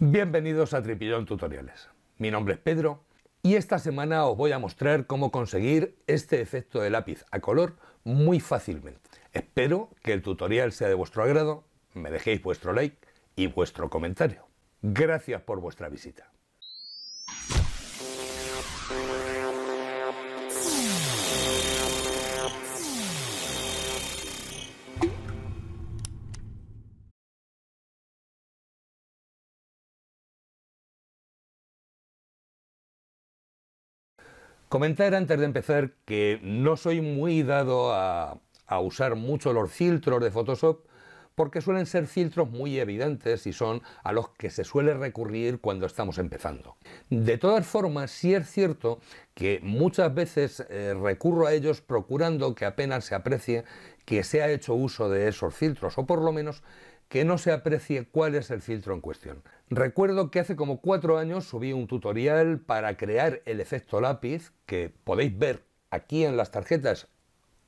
Bienvenidos a Tripillón Tutoriales. Mi nombre es Pedro y esta semana os voy a mostrar cómo conseguir este efecto de lápiz a color muy fácilmente. Espero que el tutorial sea de vuestro agrado, me dejéis vuestro like y vuestro comentario. Gracias por vuestra visita. Comentar antes de empezar que no soy muy dado a, usar mucho los filtros de Photoshop porque suelen ser filtros muy evidentes y son a los que se suele recurrir cuando estamos empezando. De todas formas, sí es cierto que muchas veces eh, recurro a ellos procurando que apenas se aprecie que se ha hecho uso de esos filtros, o por lo menos que no se aprecie cuál es el filtro en cuestión. Recuerdo que hace como cuatro años subí un tutorial para crear el efecto lápiz que podéis ver aquí en las tarjetas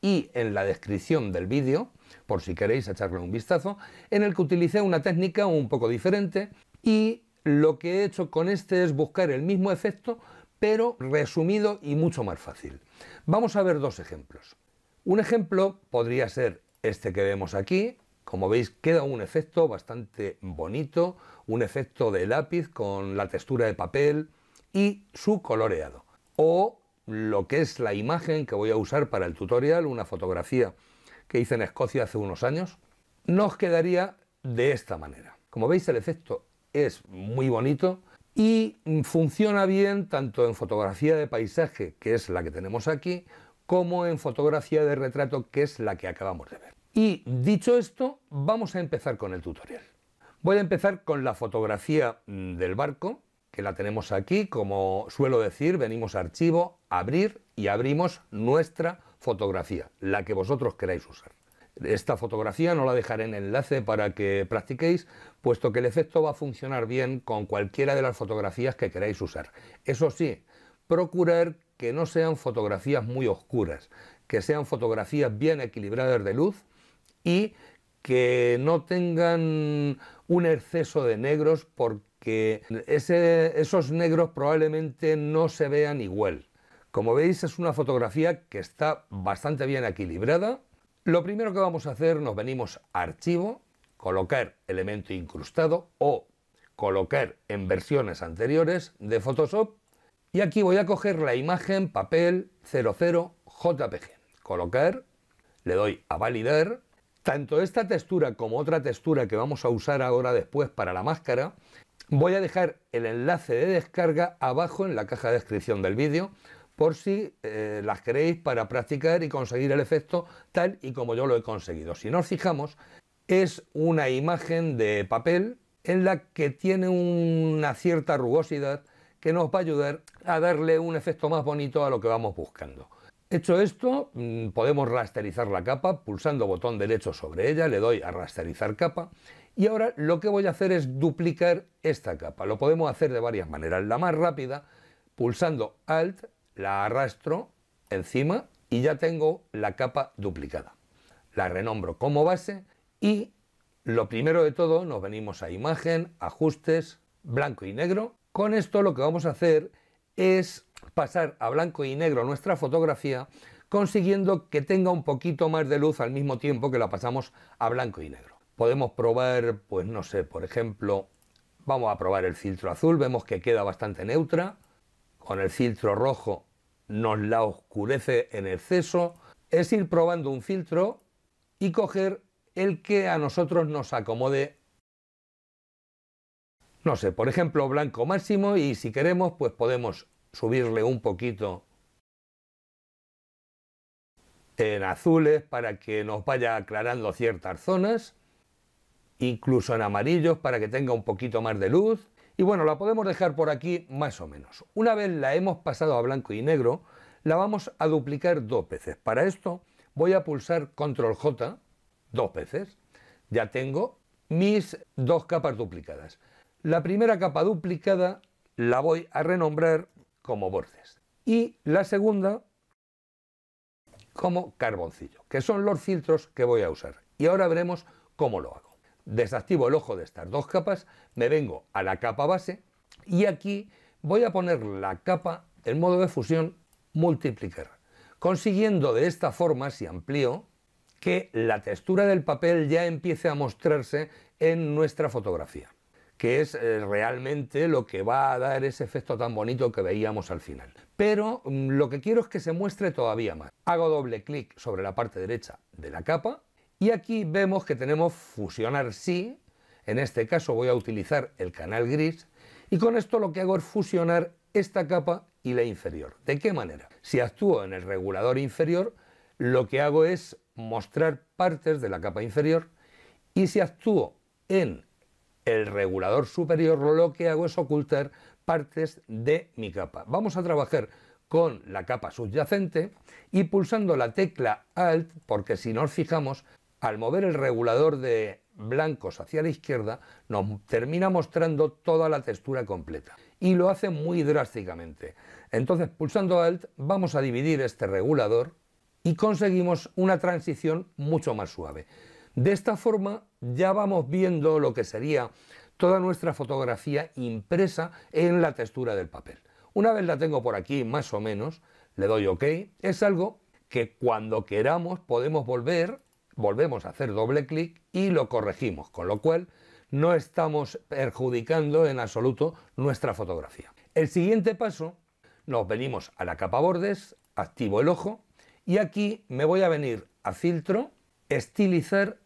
y en la descripción del vídeo, por si queréis echarle un vistazo, en el que utilicé una técnica un poco diferente y lo que he hecho con este es buscar el mismo efecto, pero resumido y mucho más fácil. Vamos a ver dos ejemplos. Un ejemplo podría ser este que vemos aquí, como veis queda un efecto bastante bonito, un efecto de lápiz con la textura de papel y su coloreado. O lo que es la imagen que voy a usar para el tutorial, una fotografía que hice en Escocia hace unos años, nos quedaría de esta manera. Como veis el efecto es muy bonito y funciona bien tanto en fotografía de paisaje, que es la que tenemos aquí, como en fotografía de retrato, que es la que acabamos de ver. Y dicho esto, vamos a empezar con el tutorial. Voy a empezar con la fotografía mm, del barco, que la tenemos aquí, como suelo decir, venimos a archivo, abrir y abrimos nuestra fotografía, la que vosotros queráis usar. Esta fotografía no la dejaré en enlace para que practiquéis, puesto que el efecto va a funcionar bien con cualquiera de las fotografías que queráis usar. Eso sí, procurar que no sean fotografías muy oscuras, que sean fotografías bien equilibradas de luz, y que no tengan un exceso de negros porque esos negros probablemente no se vean igual. Como veis es una fotografía que está bastante bien equilibrada. Lo primero que vamos a hacer, nos venimos a archivo, colocar elemento incrustado o colocar en versiones anteriores de Photoshop y aquí voy a coger la imagen papel 00 JPG, colocar, le doy a validar tanto esta textura como otra textura que vamos a usar ahora después para la máscara, voy a dejar el enlace de descarga abajo en la caja de descripción del vídeo por si eh, las queréis para practicar y conseguir el efecto tal y como yo lo he conseguido. Si nos fijamos, es una imagen de papel en la que tiene una cierta rugosidad que nos va a ayudar a darle un efecto más bonito a lo que vamos buscando. Hecho esto, mm, podemos rasterizar la capa, pulsando botón derecho sobre ella, le doy a rasterizar capa y ahora lo que voy a hacer es duplicar esta capa. Lo podemos hacer de varias maneras. La más rápida, pulsando Alt, la arrastro encima y ya tengo la capa duplicada. La renombro como base y lo primero de todo nos venimos a imagen, ajustes, blanco y negro. Con esto lo que vamos a hacer es pasar a blanco y negro nuestra fotografía, consiguiendo que tenga un poquito más de luz al mismo tiempo que la pasamos a blanco y negro. Podemos probar, pues no sé, por ejemplo, vamos a probar el filtro azul, vemos que queda bastante neutra, con el filtro rojo nos la oscurece en exceso, es ir probando un filtro y coger el que a nosotros nos acomode. No sé, por ejemplo, blanco máximo y si queremos pues podemos subirle un poquito en azules para que nos vaya aclarando ciertas zonas, incluso en amarillos para que tenga un poquito más de luz. Y bueno, la podemos dejar por aquí más o menos. Una vez la hemos pasado a blanco y negro, la vamos a duplicar dos veces. Para esto voy a pulsar Control J dos veces. Ya tengo mis dos capas duplicadas. La primera capa duplicada la voy a renombrar como bordes. Y la segunda como carboncillo, que son los filtros que voy a usar. Y ahora veremos cómo lo hago. Desactivo el ojo de estas dos capas, me vengo a la capa base y aquí voy a poner la capa en modo de fusión multiplicar, consiguiendo de esta forma, si amplío, que la textura del papel ya empiece a mostrarse en nuestra fotografía que es eh, realmente lo que va a dar ese efecto tan bonito que veíamos al final. Pero mm, lo que quiero es que se muestre todavía más. Hago doble clic sobre la parte derecha de la capa y aquí vemos que tenemos fusionar sí, en este caso voy a utilizar el canal gris y con esto lo que hago es fusionar esta capa y la inferior. ¿De qué manera? Si actúo en el regulador inferior, lo que hago es mostrar partes de la capa inferior y si actúo en el regulador superior lo que hago es ocultar partes de mi capa. Vamos a trabajar con la capa subyacente y pulsando la tecla Alt, porque si nos fijamos, al mover el regulador de blancos hacia la izquierda, nos termina mostrando toda la textura completa. Y lo hace muy drásticamente. Entonces, pulsando Alt, vamos a dividir este regulador y conseguimos una transición mucho más suave. De esta forma ya vamos viendo lo que sería toda nuestra fotografía impresa en la textura del papel. Una vez la tengo por aquí, más o menos, le doy OK. Es algo que cuando queramos podemos volver, volvemos a hacer doble clic y lo corregimos, con lo cual no estamos perjudicando en absoluto nuestra fotografía. El siguiente paso, nos venimos a la capa bordes, activo el ojo y aquí me voy a venir a filtro, estilizar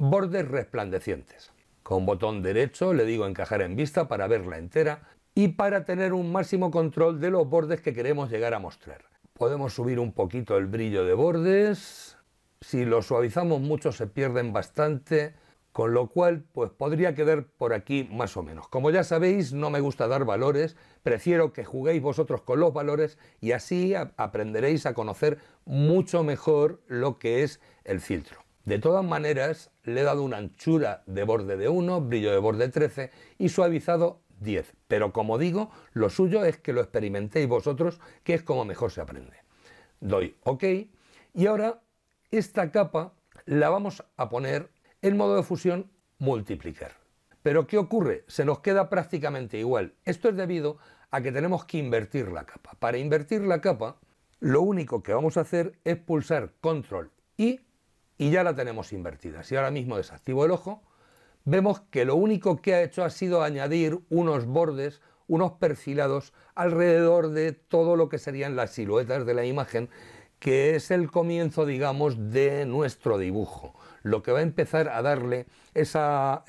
bordes resplandecientes. Con botón derecho le digo encajar en vista para verla entera y para tener un máximo control de los bordes que queremos llegar a mostrar. Podemos subir un poquito el brillo de bordes, si lo suavizamos mucho se pierden bastante, con lo cual pues podría quedar por aquí más o menos. Como ya sabéis, no me gusta dar valores, prefiero que juguéis vosotros con los valores y así aprenderéis a conocer mucho mejor lo que es el filtro. De todas maneras, le he dado una anchura de borde de 1, brillo de borde 13 y suavizado 10. Pero como digo, lo suyo es que lo experimentéis vosotros, que es como mejor se aprende. Doy OK y ahora esta capa la vamos a poner en modo de fusión multiplicar. Pero ¿qué ocurre? Se nos queda prácticamente igual. Esto es debido a que tenemos que invertir la capa. Para invertir la capa, lo único que vamos a hacer es pulsar control y y ya la tenemos invertida. Si ahora mismo desactivo el ojo, vemos que lo único que ha hecho ha sido añadir unos bordes, unos perfilados alrededor de todo lo que serían las siluetas de la imagen, que es el comienzo, digamos, de nuestro dibujo, lo que va a empezar a darle esa,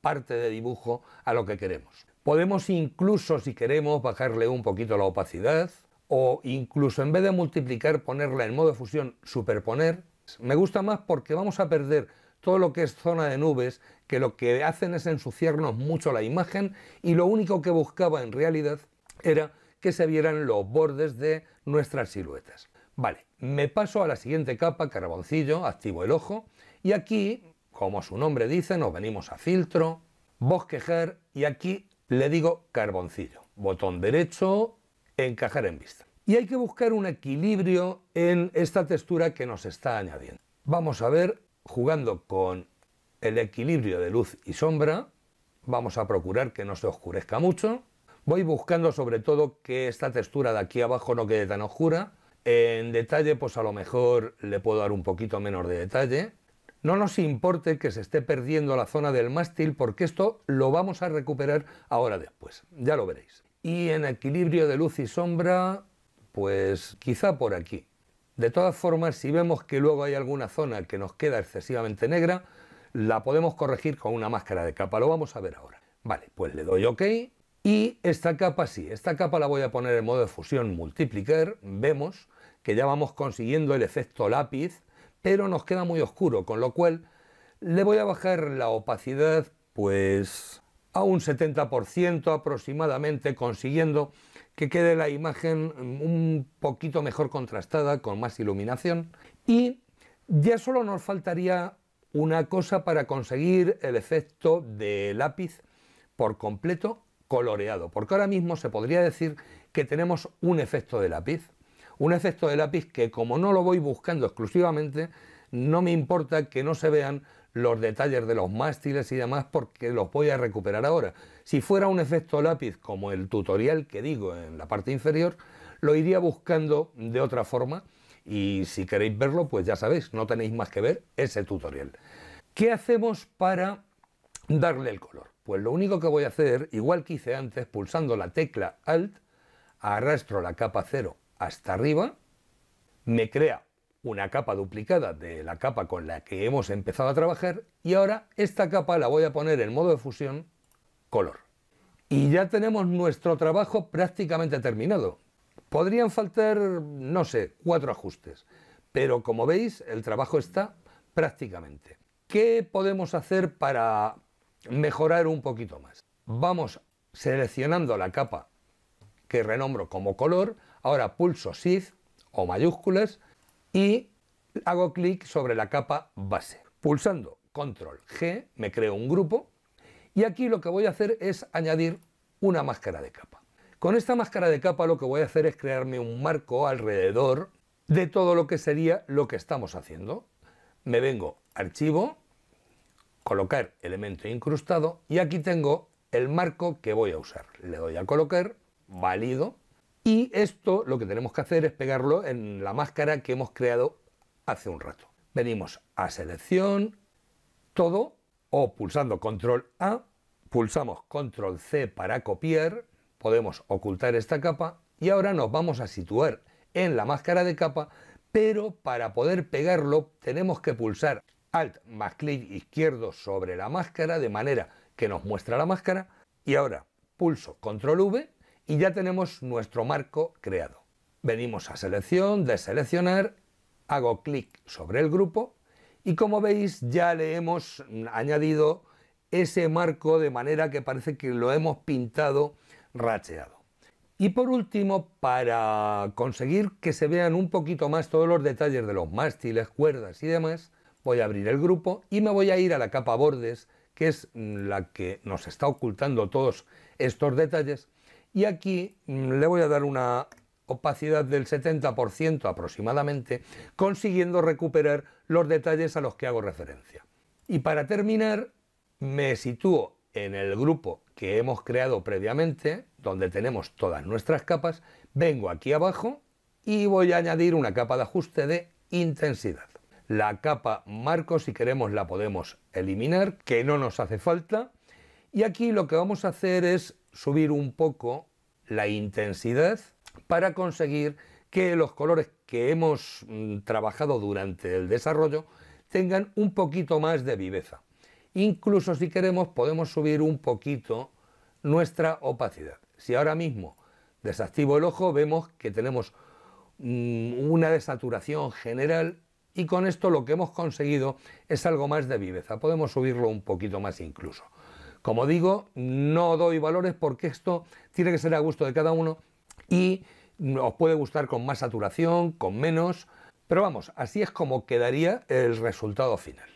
parte de dibujo a lo que queremos. Podemos incluso, si queremos, bajarle un poquito la opacidad o incluso en vez de multiplicar, ponerla en modo fusión, superponer me gusta más porque vamos a perder todo lo que es zona de nubes, que lo que hacen es ensuciarnos mucho la imagen y lo único que buscaba en realidad era que se vieran los bordes de nuestras siluetas. Vale, me paso a la siguiente capa, carboncillo, activo el ojo y aquí, como su nombre dice, nos venimos a filtro, bosquejar y aquí le digo carboncillo. Botón derecho, encajar en vista y hay que buscar un equilibrio en esta textura que nos está añadiendo. Vamos a ver, jugando con el equilibrio de luz y sombra, vamos a procurar que no se oscurezca mucho. Voy buscando sobre todo que esta textura de aquí abajo no quede tan oscura. En detalle, pues a lo mejor le puedo dar un poquito menos de detalle. No nos importe que se esté perdiendo la zona del mástil porque esto lo vamos a recuperar ahora después, ya lo veréis. Y en equilibrio de luz y sombra pues quizá por aquí. De todas formas, si vemos que luego hay alguna zona que nos queda excesivamente negra, la podemos corregir con una máscara de capa. Lo vamos a ver ahora. Vale, pues le doy OK. Y esta capa sí, esta capa la voy a poner en modo de fusión multiplicar. Vemos que ya vamos consiguiendo el efecto lápiz, pero nos queda muy oscuro, con lo cual le voy a bajar la opacidad pues a un 70% aproximadamente, consiguiendo que quede la imagen mm, un poquito mejor contrastada, con más iluminación. Y ya solo nos faltaría una cosa para conseguir el efecto de lápiz por completo coloreado, porque ahora mismo se podría decir que tenemos un efecto de lápiz, un efecto de lápiz que como no lo voy buscando exclusivamente, no me importa que no se vean los detalles de los mástiles y demás porque los voy a recuperar ahora. Si fuera un efecto lápiz como el tutorial que digo en la parte inferior, lo iría buscando de otra forma y si queréis verlo, pues ya sabéis, no tenéis más que ver ese tutorial. ¿Qué hacemos para darle el color? Pues lo único que voy a hacer, igual que hice antes, pulsando la tecla Alt, arrastro la capa 0 hasta arriba, me crea una capa duplicada de la capa con la que hemos empezado a trabajar y ahora esta capa la voy a poner en modo de fusión color. Y ya tenemos nuestro trabajo prácticamente terminado. Podrían faltar, no sé, cuatro ajustes, pero como veis el trabajo está prácticamente. ¿Qué podemos hacer para mejorar un poquito más? Vamos seleccionando la capa que renombro como color, ahora pulso Shift o mayúsculas, y hago clic sobre la capa base. Pulsando control G me creo un grupo y aquí lo que voy a hacer es añadir una máscara de capa. Con esta máscara de capa lo que voy a hacer es crearme un marco alrededor de todo lo que sería lo que estamos haciendo. Me vengo archivo, colocar elemento incrustado y aquí tengo el marco que voy a usar. Le doy a colocar, válido, y esto lo que tenemos que hacer es pegarlo en la máscara que hemos creado hace un rato. Venimos a selección, todo, o pulsando control A, pulsamos control C para copiar, podemos ocultar esta capa y ahora nos vamos a situar en la máscara de capa, pero para poder pegarlo tenemos que pulsar Alt más clic izquierdo sobre la máscara de manera que nos muestra la máscara y ahora pulso control V y ya tenemos nuestro marco creado. Venimos a selección, deseleccionar, hago clic sobre el grupo y como veis ya le hemos añadido ese marco de manera que parece que lo hemos pintado racheado. Y por último, para conseguir que se vean un poquito más todos los detalles de los mástiles, cuerdas y demás, voy a abrir el grupo y me voy a ir a la capa bordes, que es mm, la que nos está ocultando todos estos detalles, y aquí mm, le voy a dar una opacidad del 70% aproximadamente, consiguiendo recuperar los detalles a los que hago referencia. Y para terminar, me sitúo en el grupo que hemos creado previamente, donde tenemos todas nuestras capas, vengo aquí abajo y voy a añadir una capa de ajuste de intensidad. La capa marco, si queremos, la podemos eliminar, que no nos hace falta. Y aquí lo que vamos a hacer es subir un poco la intensidad para conseguir que los colores que hemos mm, trabajado durante el desarrollo tengan un poquito más de viveza. Incluso si queremos podemos subir un poquito nuestra opacidad. Si ahora mismo desactivo el ojo vemos que tenemos mm, una desaturación general y con esto lo que hemos conseguido es algo más de viveza. Podemos subirlo un poquito más incluso. Como digo, no doy valores porque esto tiene que ser a gusto de cada uno y os puede gustar con más saturación, con menos, pero vamos, así es como quedaría el resultado final.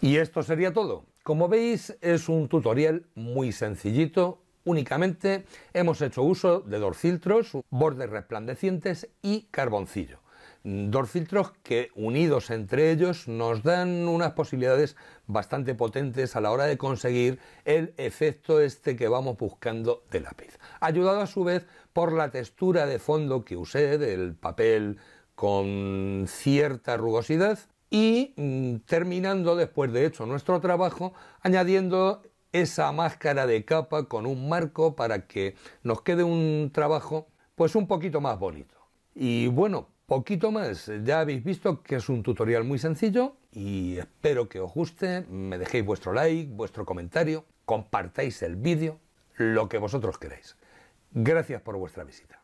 Y esto sería todo. Como veis, es un tutorial muy sencillito, únicamente hemos hecho uso de dos filtros, bordes resplandecientes y carboncillo. Dos filtros que unidos entre ellos nos dan unas posibilidades bastante potentes a la hora de conseguir el efecto este que vamos buscando de lápiz. Ayudado a su vez por la textura de fondo que usé del papel con cierta rugosidad y mm, terminando después de hecho nuestro trabajo añadiendo esa máscara de capa con un marco para que nos quede un trabajo pues un poquito más bonito. Y bueno, poquito más. Ya habéis visto que es un tutorial muy sencillo y espero que os guste. Me dejéis vuestro like, vuestro comentario, compartáis el vídeo, lo que vosotros queráis. Gracias por vuestra visita.